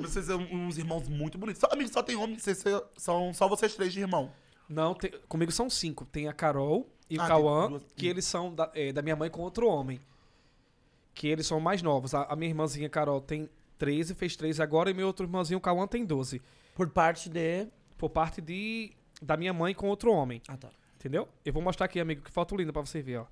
Vocês são uns irmãos muito bonitos. Só, amigo, só tem homem, vocês são só vocês três de irmão. Não, tem, comigo são cinco. Tem a Carol e ah, o Cauã, que eles são da, é, da, minha mãe com outro homem. Que eles são mais novos. A, a minha irmãzinha Carol tem 13, fez 13 agora, e meu outro irmãozinho, o Cauã, tem 12. Por parte de. Por parte de. Da minha mãe com outro homem. Ah, tá. Entendeu? Eu vou mostrar aqui, amigo, que foto linda pra você ver, ó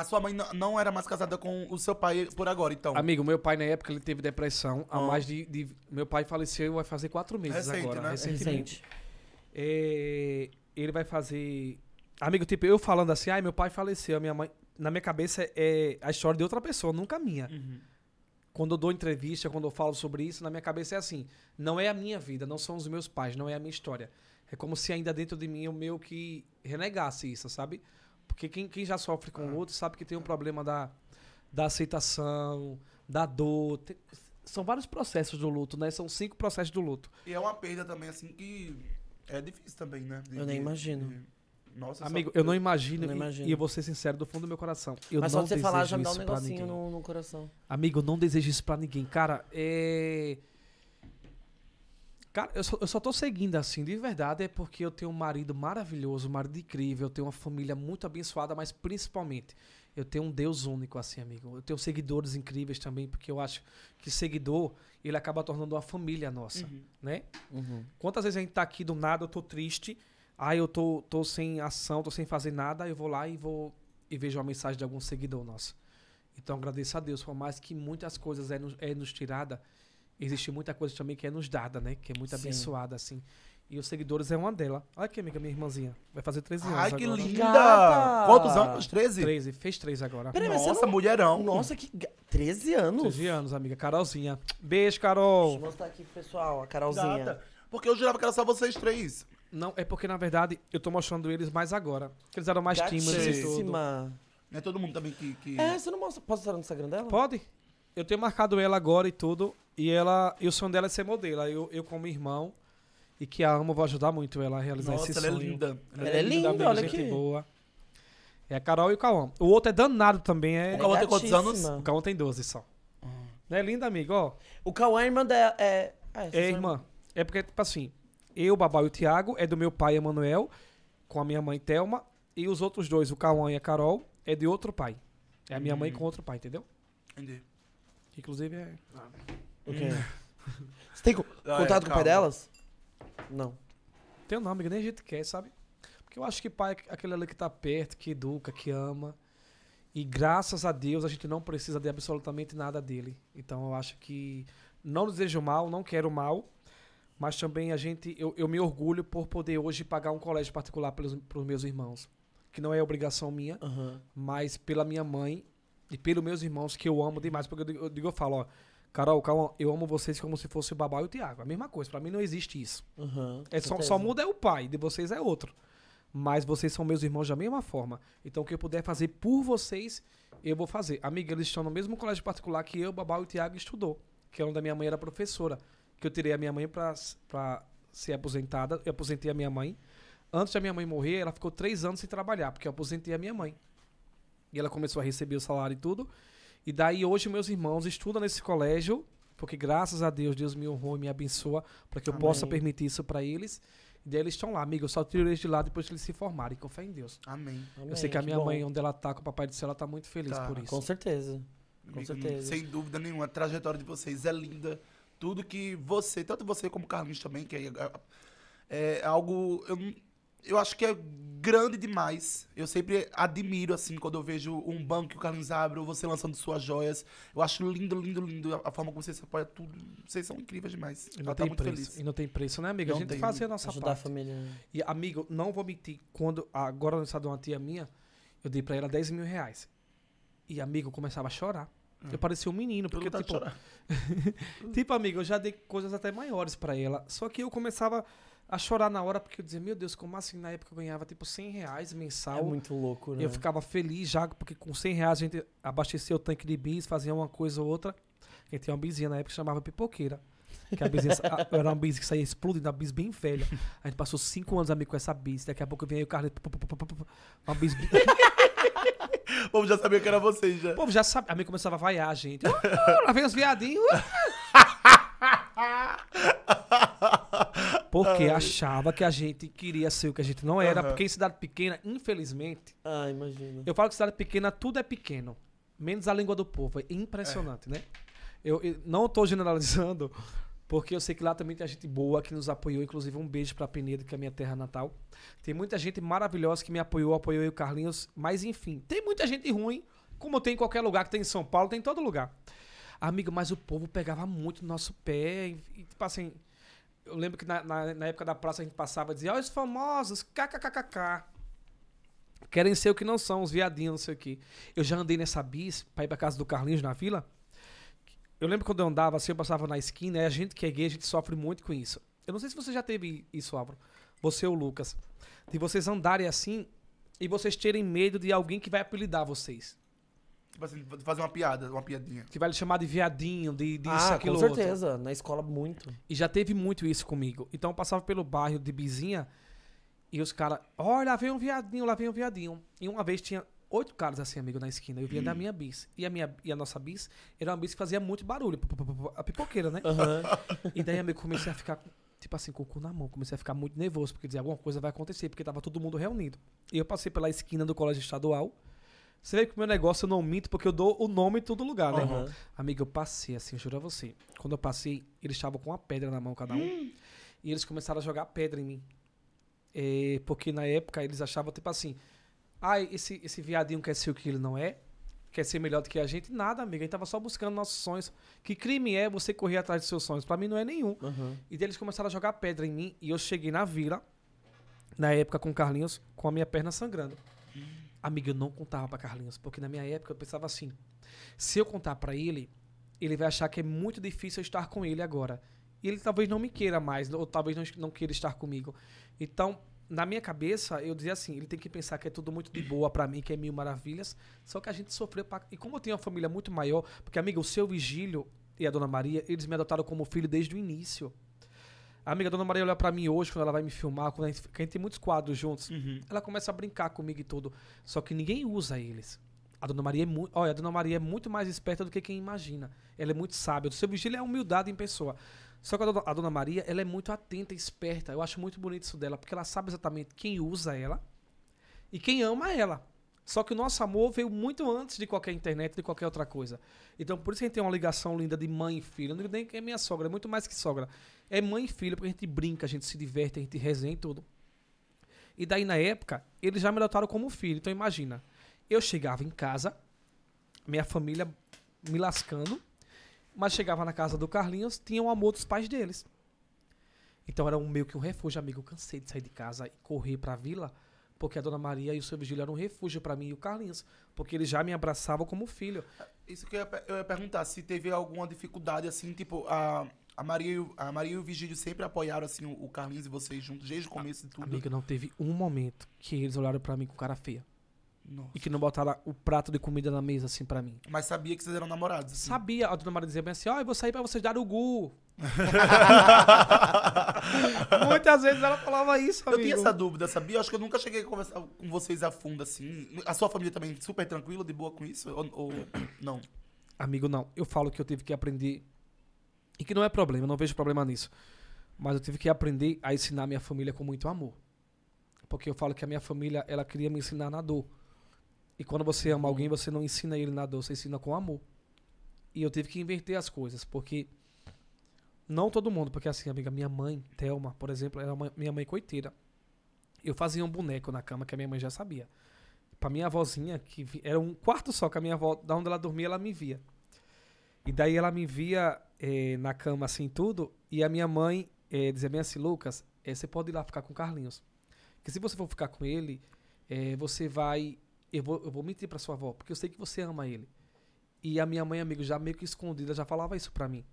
a sua mãe não era mais casada com o seu pai por agora, então? Amigo, meu pai na época ele teve depressão há ah. mais de, de, Meu pai faleceu vai fazer quatro meses Recente, agora, né? recentemente. É, ele vai fazer. Amigo, tipo, eu falando assim, ai, meu pai faleceu, a minha mãe. Na minha cabeça é a história de outra pessoa, nunca minha. Uhum. Quando eu dou entrevista, quando eu falo sobre isso, na minha cabeça é assim: não é a minha vida, não são os meus pais, não é a minha história. É como se ainda dentro de mim eu meio que renegasse isso, sabe? Porque quem, quem já sofre com luto ah. sabe que tem um problema da, da aceitação, da dor. Tem, são vários processos do luto, né? São cinco processos do luto. E é uma perda também, assim, que é difícil também, né? De, eu nem imagino. De... Nossa, Amigo, só... eu não imagino, eu não imagino. E, e eu vou ser sincero do fundo do meu coração. Eu Mas não só você falar já me dá um negocinho no, no, coração. Amigo, eu não desejo isso pra ninguém. Cara, é. Cara, eu só, eu só tô seguindo assim, de verdade, é porque eu tenho um marido maravilhoso, um marido incrível, eu tenho uma família muito abençoada, mas principalmente eu tenho um Deus único, assim, amigo. Eu tenho seguidores incríveis também, porque eu acho que seguidor, ele acaba tornando uma família nossa, uhum. né? Uhum. Quantas vezes a gente tá aqui do nada, eu tô triste, aí eu tô, tô sem ação, tô sem fazer nada, eu vou lá e vou e vejo uma mensagem de algum seguidor nosso. Então agradeço a Deus, por mais que muitas coisas é nos, é nos tirada, existe muita coisa também que é nos dada, né? Que é muito Sim. abençoada, assim. E os seguidores é uma dela. Olha aqui, amiga, minha irmãzinha. Vai fazer 13 anos. Ai, que agora. linda! Gata! Quantos anos? 13? 13, fez 3 agora. Peraí, Nossa, não... mulherão. Nossa, que. 13 anos? 13 anos, amiga. Carolzinha. Beijo, Carol. Deixa eu mostrar aqui pro pessoal, a Carolzinha. Gata. Porque eu jurava que era só vocês três. Não, é porque, na verdade, eu tô mostrando eles mais agora. Porque eles eram mais tímidos e tudo. Não é todo mundo também que. que... É, você não mostra. Posso estar no Instagram dela? Pode eu tenho marcado ela agora e tudo. E ela, e o sonho dela é ser modelo. Aí eu, eu como irmão e que a amo, vou ajudar muito ela a realizar Nossa, esse ela é sonho. É linda. Ela, ela é linda, olha gente aqui. boa. É a Carol e o Cauã. O outro é danado também. É... O Cauã tem quantos anos? O Cauã tem 12 só. Hum. Não é linda, amigo? Ó. O Cauã é irmã dela. É, é, é irmã. É porque, tipo assim, eu, o Babá e o Thiago é do meu pai, Emanuel, com a minha mãe, Thelma. E os outros dois, o Cauã e a Carol, é de outro pai. É a minha hum. mãe uhum. com outro pai, entendeu? Entendi. Que inclusive é. O Ok. Você tem co- Ah, é, contato com o pai delas? Não. Tem um nome que nem a gente quer, sabe? Porque eu acho que pai é aquele ali que tá perto, que educa, que ama. E graças a Deus a gente não precisa de absolutamente nada dele. Então eu acho que não desejo mal, não quero mal. Mas também a gente, eu, eu me orgulho por poder hoje pagar um colégio particular pelos, pros meus irmãos. Que não é obrigação minha, mas pela minha mãe, e pelos meus irmãos que eu amo demais, porque eu digo, eu, digo, eu falo, ó, Carol, calma, eu amo vocês como se fosse o Babá e o Tiago. A mesma coisa, para mim não existe isso. Uhum, é só, só muda é o pai, de vocês é outro. Mas vocês são meus irmãos da mesma forma. Então o que eu puder fazer por vocês, eu vou fazer. Amiga, eles estão no mesmo colégio particular que eu, Babá e o Tiago estudou, que é onde a minha mãe era professora. Que eu tirei a minha mãe para pra ser aposentada, eu aposentei a minha mãe. Antes da minha mãe morrer, ela ficou três anos sem trabalhar, porque eu aposentei a minha mãe. E ela começou a receber o salário e tudo. E daí hoje meus irmãos estudam nesse colégio, porque graças a Deus, Deus me honrou e me abençoa para que eu Amém. possa permitir isso para eles. E daí eles estão lá, amigo, eu só tiro eles de lá depois que eles se formarem, com fé em Deus. Amém. Amém. Eu sei que a minha mãe, onde ela tá com o papai do céu, ela tá muito feliz tá. por isso. Com certeza. Com certeza. Sem dúvida nenhuma, a trajetória de vocês é linda. Tudo que você, tanto você como o Carlinhos também, que é, é, é algo. Eu, eu acho que é grande demais. Eu sempre admiro, assim, quando eu vejo um banco que o Carlinhos abre, ou você lançando suas joias. Eu acho lindo, lindo, lindo a forma como você se apoia tudo. Vocês são incríveis demais. E não, tem tá preço. e não tem preço, né, amiga? Não a gente tem. fazia a nossa Ajudar parte. a família. Né? E, amigo, não vou mentir. Quando, agora no estado de uma tia minha, eu dei pra ela 10 mil reais. E, amigo, começava a chorar. Hum. Eu parecia um menino, porque, tipo... tipo, amigo, eu já dei coisas até maiores para ela. Só que eu começava a chorar na hora, porque eu dizia, meu Deus, como assim na época eu ganhava tipo 100 reais mensal. É muito louco, né? Eu ficava feliz já, porque com 100 reais a gente abastecia o tanque de bis, fazia uma coisa ou outra. A gente tinha uma bisinha na época que chamava pipoqueira. Que a bizinha, a, era uma bis que saía explodindo, uma bis bem velha. A gente passou 5 anos amigo com essa bis. Daqui a pouco vinha aí o Carlos, uma bis... O povo já sabia que era vocês, já. O povo já sabia. A mim começava a vaiar a gente. Uh, lá vem os viadinhos. Uh. Porque Ai. achava que a gente queria ser o que a gente não era. Uhum. Porque em cidade pequena, infelizmente. Ah, imagina. Eu falo que cidade pequena, tudo é pequeno. Menos a língua do povo. É impressionante, é. né? Eu, eu não estou generalizando, porque eu sei que lá também tem gente boa que nos apoiou. Inclusive, um beijo para Penedo, que é minha terra natal. Tem muita gente maravilhosa que me apoiou, apoiou eu, Carlinhos. Mas, enfim, tem muita gente ruim, como tem em qualquer lugar, que tem em São Paulo, tem em todo lugar. Amigo, mas o povo pegava muito no nosso pé. E, tipo assim, eu lembro que na, na, na época da praça a gente passava e dizia, olha os famosos, kkkkk. Querem ser o que não são, os viadinhos, não sei o quê Eu já andei nessa bis pra ir pra casa do Carlinhos na vila. Eu lembro quando eu andava assim, eu passava na esquina, e a gente que é gay, a gente sofre muito com isso. Eu não sei se você já teve isso, Álvaro. Você ou Lucas. De vocês andarem assim e vocês terem medo de alguém que vai apelidar vocês. Tipo assim, fazer uma piada, uma piadinha. Que vai lhe chamar de viadinho, de, de ah, isso, aquilo. Com certeza, outro. na escola muito. E já teve muito isso comigo. Então eu passava pelo bairro de Bizinha e os caras, olha, lá vem um viadinho, lá vem um viadinho. E uma vez tinha oito caras assim, amigo, na esquina. Eu vinha hum. da minha bis. E a, minha, e a nossa bis era uma bis que fazia muito barulho. A pipoqueira, né? Uhum. E daí, amigo, comecei a ficar, tipo assim, com o cu na mão. Comecei a ficar muito nervoso, porque dizia, alguma coisa vai acontecer, porque tava todo mundo reunido. E eu passei pela esquina do colégio estadual você vê que o meu negócio eu não minto porque eu dou o nome em todo lugar, né, uhum. Amigo, eu passei assim, eu juro a você. Quando eu passei, eles estavam com uma pedra na mão, cada um. Hum. E eles começaram a jogar pedra em mim. É, porque na época eles achavam, tipo assim, ah, esse, esse viadinho quer ser o que ele não é, quer ser melhor do que a gente. Nada, amigo. A gente tava só buscando nossos sonhos. Que crime é você correr atrás dos seus sonhos? Para mim não é nenhum. Uhum. E daí eles começaram a jogar pedra em mim e eu cheguei na vila, na época com o Carlinhos, com a minha perna sangrando. Hum. Amiga, eu não contava para Carlinhos, porque na minha época eu pensava assim: se eu contar para ele, ele vai achar que é muito difícil eu estar com ele agora. E ele talvez não me queira mais, ou talvez não, não queira estar comigo. Então, na minha cabeça, eu dizia assim: ele tem que pensar que é tudo muito de boa para mim, que é mil maravilhas. Só que a gente sofreu. Pra... E como eu tenho uma família muito maior, porque, amiga, o seu Vigílio e a Dona Maria, eles me adotaram como filho desde o início. A amiga Dona Maria olha para mim hoje, quando ela vai me filmar, quando a gente, a gente tem muitos quadros juntos, uhum. ela começa a brincar comigo e tudo. Só que ninguém usa eles. A Dona Maria é muito. Olha, a Dona Maria é muito mais esperta do que quem imagina. Ela é muito sábia. O seu Vigílio é humildade em pessoa. Só que a dona, a dona, Maria, ela é muito atenta, esperta. Eu acho muito bonito isso dela, porque ela sabe exatamente quem usa ela e quem ama ela. Só que o nosso amor veio muito antes de qualquer internet, de qualquer outra coisa. Então, por isso que a gente tem uma ligação linda de mãe e filho. não digo nem que é minha sogra, é muito mais que sogra. É mãe e filho, porque a gente brinca, a gente se diverte, a gente resenha e tudo. E daí, na época, eles já me adotaram como filho. Então, imagina. Eu chegava em casa, minha família me lascando, mas chegava na casa do Carlinhos, tinha o amor dos pais deles. Então, era um, meio que um refúgio, amigo. Eu cansei de sair de casa e correr pra vila porque a Dona Maria e o seu Vigílio eram um refúgio para mim e o Carlinhos. Porque eles já me abraçavam como filho. Ah, isso que eu ia, eu ia perguntar, se teve alguma dificuldade, assim, tipo, a, a, Maria, e o, a Maria e o Vigílio sempre apoiaram, assim, o, o Carlinhos e vocês juntos, desde o ah, começo de tudo. Amiga, não teve um momento que eles olharam para mim com cara feia. Nossa. E que não botaram o prato de comida na mesa, assim, para mim. Mas sabia que vocês eram namorados? Assim. Sabia. A Dona Maria dizia bem assim, ó, oh, eu vou sair pra vocês dar o gu. Muitas vezes ela falava isso, amigo. Eu tinha essa dúvida, sabia? Eu acho que eu nunca cheguei a conversar com vocês a fundo, assim. A sua família também super tranquila, de boa com isso? Ou, ou não? Amigo, não. Eu falo que eu tive que aprender... E que não é problema, eu não vejo problema nisso. Mas eu tive que aprender a ensinar minha família com muito amor. Porque eu falo que a minha família, ela queria me ensinar na dor. E quando você ama alguém, você não ensina ele na dor, você ensina com amor. E eu tive que inverter as coisas, porque não todo mundo, porque assim, amiga, minha mãe, Thelma, por exemplo, era é uma, minha mãe coiteira. Eu fazia um boneco na cama que a minha mãe já sabia. Pra minha avózinha, que era um quarto só que a minha avó, da onde ela dormia, ela me via. E daí ela me via eh, na cama assim tudo, e a minha mãe eh, dizia bem assim, Lucas, eh, você pode ir lá ficar com o Carlinhos. Que se você for ficar com ele, eh, você vai. Eu vou, eu vou mentir pra sua avó, porque eu sei que você ama ele. E a minha mãe, amigo, já meio que escondida, já falava isso pra mim.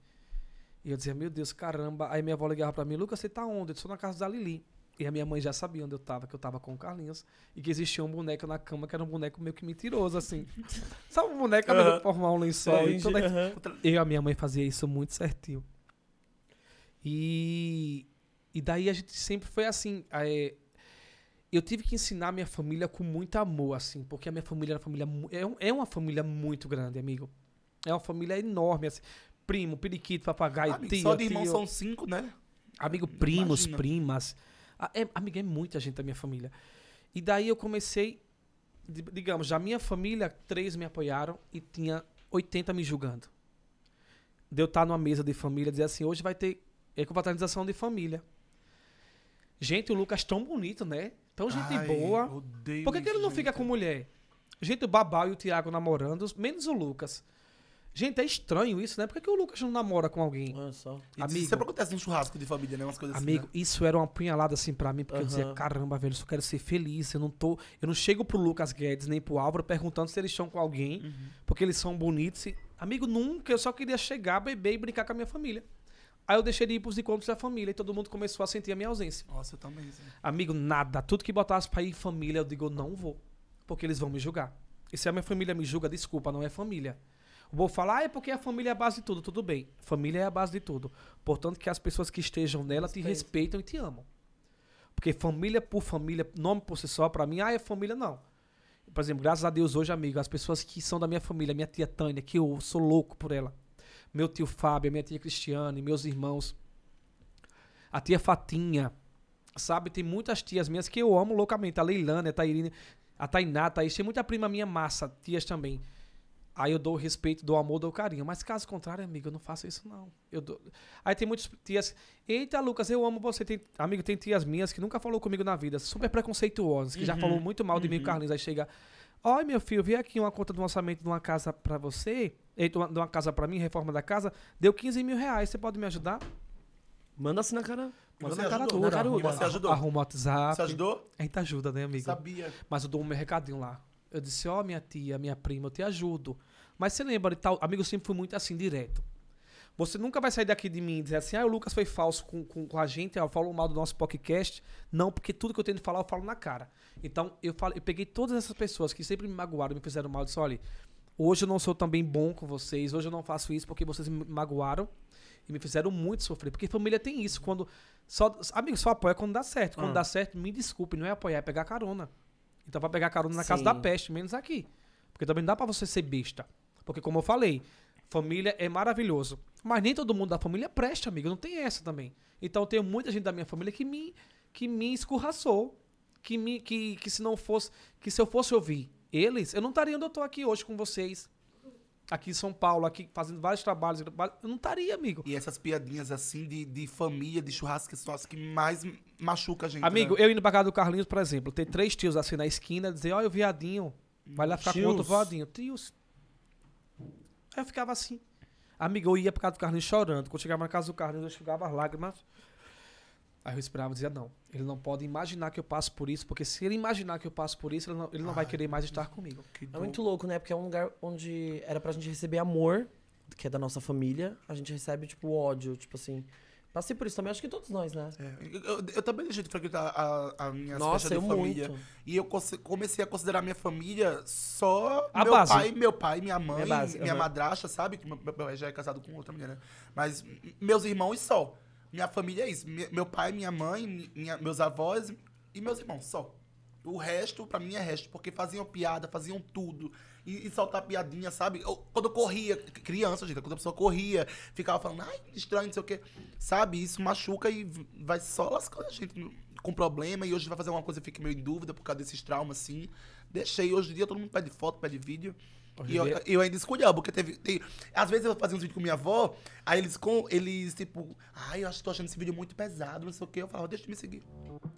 E eu dizia, meu Deus, caramba. Aí minha avó ligava para mim, Lucas, você tá onde? Eu sou na casa da Lili. E a minha mãe já sabia onde eu tava, que eu tava com o Carlinhos, e que existia um boneco na cama que era um boneco meio que mentiroso, assim. Sabe um boneco uhum. -huh. formar um lençol? Entendi, e, uh -huh. e a minha mãe fazia isso muito certinho. E, e daí a gente sempre foi assim. É, eu tive que ensinar minha família com muito amor, assim, porque a minha família, família é, um, é uma família muito grande, amigo. É uma família enorme, assim primo, periquito, papagaio, Amigo, tio. Só de irmão tio. são cinco, né? Amigo, primos, Imagina. primas. Ah, é, amiga, é muita gente da minha família. E daí eu comecei, digamos, da minha família, três me apoiaram e tinha 80 me julgando. De eu estar numa mesa de família, dizer assim, hoje vai ter é de família. Gente, o Lucas é tão bonito, né? Tão gente Ai, boa. Por que, que ele não fica com mulher? Gente, o Babau e o Tiago namorando, menos o Lucas. Gente, é estranho isso, né? Por que, o Lucas não namora com alguém? Olha só. Amigo, isso sempre acontece em churrasco de família, né? Umas coisas assim, amigo, assim. né? isso era uma punhalada assim pra mim, porque uhum. eu dizia, caramba, velho, eu só quero ser feliz. Eu não tô. Eu não chego pro Lucas Guedes nem pro Álvaro perguntando se eles estão com alguém, uhum. porque eles são bonitos. E, amigo, nunca, eu só queria chegar, beber e brincar com a minha família. Aí eu deixei de ir pros encontros da família e todo mundo começou a sentir a minha ausência. Nossa, eu também. Sim. Amigo, nada. Tudo que botasse pra ir família, eu digo, não vou. Porque eles vão me julgar. E se a minha família me julga, desculpa, não é família. Vou falar, ah, é porque a família é a base de tudo. Tudo bem. Família é a base de tudo. Portanto, que as pessoas que estejam nela Respeito. te respeitam e te amam. Porque família por família, nome por si só, para mim, ah, é família, não. Por exemplo, graças a Deus hoje, amigo, as pessoas que são da minha família, minha tia Tânia, que eu sou louco por ela. Meu tio Fábio, minha tia Cristiane, meus irmãos. A tia Fatinha, sabe? Tem muitas tias minhas que eu amo loucamente. A Leilana, a Tairine, a Tainá, a Thaís. Tem muita prima minha massa, tias também. Aí eu dou o respeito, dou o amor, dou o carinho. Mas caso contrário, amigo, eu não faço isso, não. Eu dou... Aí tem muitas tias. Eita, Lucas, eu amo você. Tem... Amigo, tem tias minhas que nunca falou comigo na vida, super preconceituosas, que uhum. já falou muito mal de uhum. mim, Carlinhos. Aí chega. Olha, meu filho, vi aqui uma conta de lançamento de uma casa para você, de uma casa para mim, reforma da casa, deu 15 mil reais. Você pode me ajudar? Manda assim na cara. Manda na cara dura. Né? Você ajudou? Arruma o WhatsApp. Você ajudou? A gente ajuda, né, amigo? Sabia. Mas eu dou um meu recadinho lá. Eu disse, ó, oh, minha tia, minha prima, eu te ajudo. Mas você lembra de tal. Amigo, eu sempre fui muito assim, direto. Você nunca vai sair daqui de mim e dizer assim, ah, o Lucas foi falso com, com, com a gente, ah, falou mal do nosso podcast. Não, porque tudo que eu tenho de falar, eu falo na cara. Então, eu, falo, eu peguei todas essas pessoas que sempre me magoaram, me fizeram mal, e disse, olha, hoje eu não sou também bom com vocês, hoje eu não faço isso porque vocês me magoaram e me fizeram muito sofrer. Porque família tem isso, quando. Só, amigo, só apoia quando dá certo. Quando ah. dá certo, me desculpe, não é apoiar, é pegar carona. Então para pegar carona na Sim. casa da peste, menos aqui. Porque também não dá para você ser besta. Porque como eu falei, família é maravilhoso. Mas nem todo mundo da família presta, amigo. Não tem essa também. Então tenho muita gente da minha família que me, que me escorraçou. Que, me, que, que se não fosse. Que se eu fosse ouvir eles, eu não estaria onde eu tô aqui hoje com vocês aqui em São Paulo, aqui fazendo vários trabalhos. Eu não estaria, amigo. E essas piadinhas assim de, de família, de churrasco, que são as que mais machuca a gente. Amigo, né? eu indo pra casa do Carlinhos, por exemplo, ter três tios assim na esquina, dizer, olha o viadinho, vai lá ficar tios. com outro viadinho. Tios. Aí eu ficava assim. Amigo, eu ia pra casa do Carlinhos chorando. Quando chegava na casa do Carlinhos, eu chegava as lágrimas. Aí eu esperava dizia, não, ele não pode imaginar que eu passo por isso, porque se ele imaginar que eu passo por isso, ele não, ele não Ai, vai querer mais estar comigo. É muito louco, né? Porque é um lugar onde era pra gente receber amor, que é da nossa família, a gente recebe, tipo, ódio, tipo assim. Passei por isso também, acho que todos nós, né? É, eu, eu, também deixei de frequentar a, a minha Nossa, de família. Muito. E eu comecei a considerar minha família só a meu base. pai, meu pai, minha mãe, minha, base, minha uhum. madrasta, sabe? Que meu, meu pai já é casado com outra mulher, né? Mas meus irmãos só. Minha família é isso. Meu pai, minha mãe, minha, meus avós e meus irmãos, só. O resto, pra mim, é resto, porque faziam piada, faziam tudo. E, e soltar piadinha, sabe? Eu, quando eu corria, criança, gente, quando a pessoa corria, ficava falando, ai, estranho, não sei o quê. Sabe? Isso machuca e vai só lascando a gente com problema. E hoje vai fazer uma coisa e fica meio em dúvida por causa desses traumas, assim. Deixei. Hoje em dia todo mundo pede foto, pede vídeo. E eu, eu ainda escolhi, porque teve. Tem, às vezes eu fazia uns vídeos com minha avó, aí eles, com, eles tipo, ai, ah, eu acho que tô achando esse vídeo muito pesado, não sei o quê. Eu falava, deixa de me seguir.